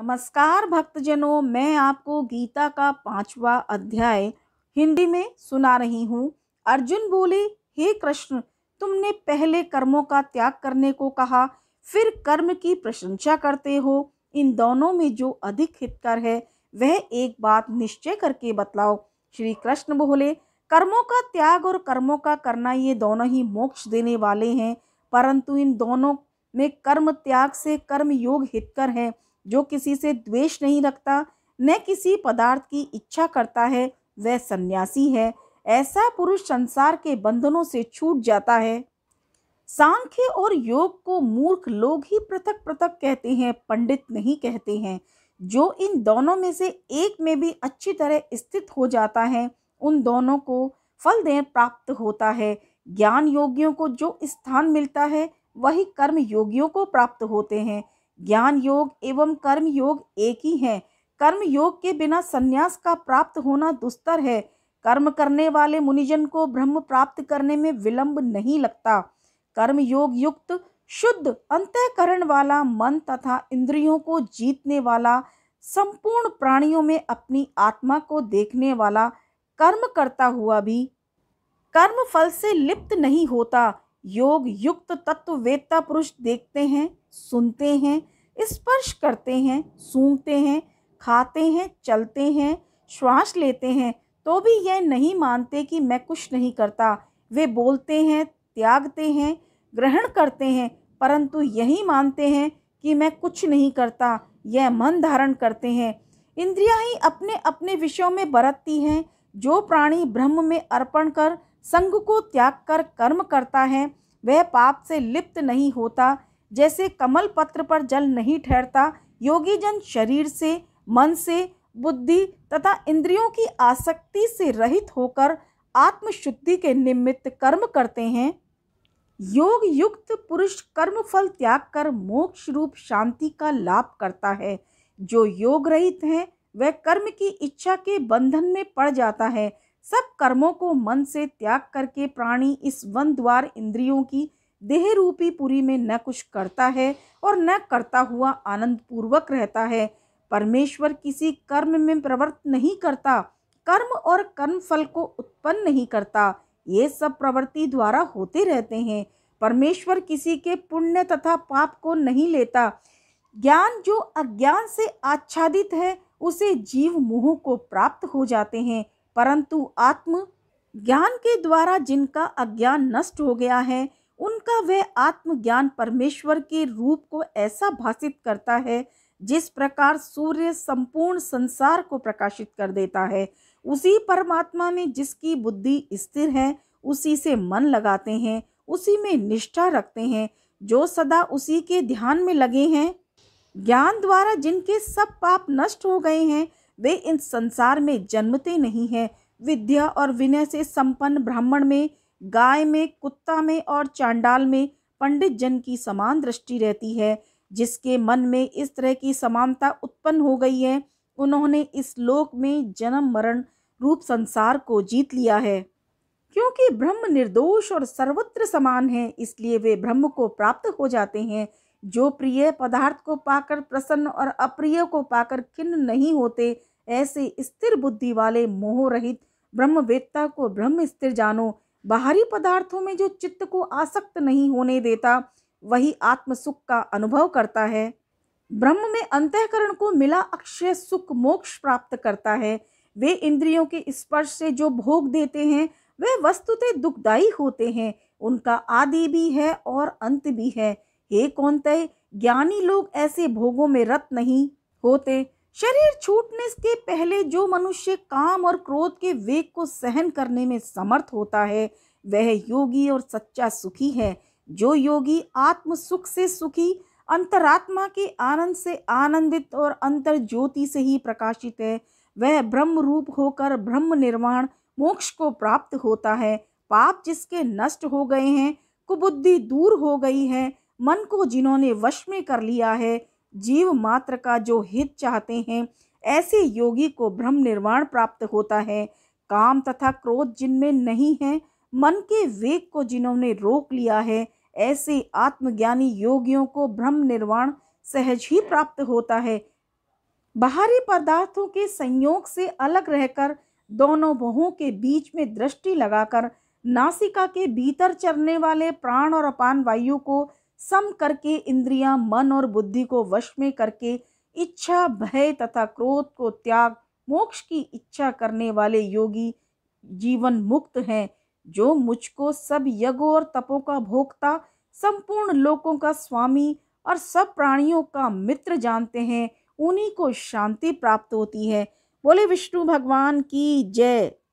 नमस्कार भक्तजनों मैं आपको गीता का पांचवा अध्याय हिंदी में सुना रही हूँ अर्जुन बोले हे कृष्ण तुमने पहले कर्मों का त्याग करने को कहा फिर कर्म की प्रशंसा करते हो इन दोनों में जो अधिक हितकर है वह एक बात निश्चय करके बतलाओ श्री कृष्ण बोले कर्मों का त्याग और कर्मों का करना ये दोनों ही मोक्ष देने वाले हैं परंतु इन दोनों में कर्म त्याग से कर्म योग हितकर हैं जो किसी से द्वेष नहीं रखता न किसी पदार्थ की इच्छा करता है वह सन्यासी है ऐसा पुरुष संसार के बंधनों से छूट जाता है सांख्य और योग को मूर्ख लोग ही पृथक पृथक कहते हैं पंडित नहीं कहते हैं जो इन दोनों में से एक में भी अच्छी तरह स्थित हो जाता है उन दोनों को फल दे प्राप्त होता है ज्ञान योगियों को जो स्थान मिलता है वही कर्म योगियों को प्राप्त होते हैं ज्ञान योग एवं कर्म योग एक ही हैं कर्म योग के बिना संन्यास का प्राप्त होना दुस्तर है कर्म करने वाले मुनिजन को ब्रह्म प्राप्त करने में विलंब नहीं लगता कर्म योग युक्त शुद्ध अंतःकरण वाला मन तथा इंद्रियों को जीतने वाला संपूर्ण प्राणियों में अपनी आत्मा को देखने वाला कर्म करता हुआ भी कर्म फल से लिप्त नहीं होता योग युक्त तत्ववेत्ता पुरुष देखते हैं सुनते हैं स्पर्श करते हैं सूंघते हैं खाते हैं चलते हैं श्वास लेते हैं तो भी यह नहीं मानते कि मैं कुछ नहीं करता वे बोलते हैं त्यागते हैं ग्रहण करते हैं परंतु यही मानते हैं कि मैं कुछ नहीं करता यह मन धारण करते हैं इंद्रियां ही अपने अपने विषयों में बरतती हैं जो प्राणी ब्रह्म में अर्पण कर संग को त्याग कर कर्म करता है वह पाप से लिप्त नहीं होता जैसे कमल पत्र पर जल नहीं ठहरता योगी जन शरीर से मन से बुद्धि तथा इंद्रियों की आसक्ति से रहित होकर आत्मशुद्धि के निमित्त कर्म करते हैं योग युक्त पुरुष कर्म फल त्याग कर मोक्ष रूप शांति का लाभ करता है जो योग रहित है वह कर्म की इच्छा के बंधन में पड़ जाता है सब कर्मों को मन से त्याग करके प्राणी इस वन द्वार इंद्रियों की देह रूपी पुरी में न कुछ करता है और न करता हुआ आनंद पूर्वक रहता है परमेश्वर किसी कर्म में प्रवृत्त नहीं करता कर्म और कर्म फल को उत्पन्न नहीं करता ये सब प्रवृत्ति द्वारा होते रहते हैं परमेश्वर किसी के पुण्य तथा पाप को नहीं लेता ज्ञान जो अज्ञान से आच्छादित है उसे जीव मुह को प्राप्त हो जाते हैं परंतु आत्म ज्ञान के द्वारा जिनका अज्ञान नष्ट हो गया है उनका वह आत्मज्ञान परमेश्वर के रूप को ऐसा भाषित करता है जिस प्रकार सूर्य संपूर्ण संसार को प्रकाशित कर देता है उसी परमात्मा में जिसकी बुद्धि स्थिर है उसी से मन लगाते हैं उसी में निष्ठा रखते हैं जो सदा उसी के ध्यान में लगे हैं ज्ञान द्वारा जिनके सब पाप नष्ट हो गए हैं वे इन संसार में जन्मते नहीं हैं विद्या और विनय से संपन्न ब्राह्मण में गाय में कुत्ता में और चांडाल में पंडित जन की समान दृष्टि रहती है जिसके मन में इस तरह की समानता उत्पन्न हो गई है उन्होंने इस लोक में जन्म मरण रूप संसार को जीत लिया है क्योंकि ब्रह्म निर्दोष और सर्वत्र समान है इसलिए वे ब्रह्म को प्राप्त हो जाते हैं जो प्रिय पदार्थ को पाकर प्रसन्न और अप्रिय को पाकर खिन्न नहीं होते ऐसे स्थिर बुद्धि वाले मोह रहित ब्रह्मवेत्ता को ब्रह्म स्थिर जानो बाहरी पदार्थों में जो चित्त को आसक्त नहीं होने देता वही आत्म सुख का अनुभव करता है ब्रह्म में अंतकरण को मिला अक्षय सुख मोक्ष प्राप्त करता है वे इंद्रियों के स्पर्श से जो भोग देते हैं वे वस्तुतः दुखदायी होते हैं उनका आदि भी है और अंत भी है हे कौनते ज्ञानी लोग ऐसे भोगों में रत नहीं होते शरीर छूटने के पहले जो मनुष्य काम और क्रोध के वेग को सहन करने में समर्थ होता है वह योगी और सच्चा सुखी है जो योगी आत्म सुख से सुखी अंतरात्मा के आनंद से आनंदित और अंतर ज्योति से ही प्रकाशित है वह ब्रह्म रूप होकर ब्रह्म निर्वाण मोक्ष को प्राप्त होता है पाप जिसके नष्ट हो गए हैं कुबुद्धि दूर हो गई है मन को जिन्होंने वश में कर लिया है जीव मात्र का जो हित चाहते हैं ऐसे योगी को ब्रह्म निर्वाण प्राप्त होता है काम तथा क्रोध जिनमें नहीं है मन के वेग को जिन्होंने रोक लिया है ऐसे आत्मज्ञानी योगियों को ब्रह्म निर्वाण सहज ही प्राप्त होता है बाहरी पदार्थों के संयोग से अलग रहकर दोनों बहुओं के बीच में दृष्टि लगाकर नासिका के भीतर चरने वाले प्राण और अपान वायु को सम करके इंद्रियां मन और बुद्धि को वश में करके इच्छा भय तथा क्रोध को त्याग मोक्ष की इच्छा करने वाले योगी जीवन मुक्त हैं जो मुझको सब यज्ञों और तपों का भोक्ता संपूर्ण लोकों का स्वामी और सब प्राणियों का मित्र जानते हैं उन्हीं को शांति प्राप्त होती है बोले विष्णु भगवान की जय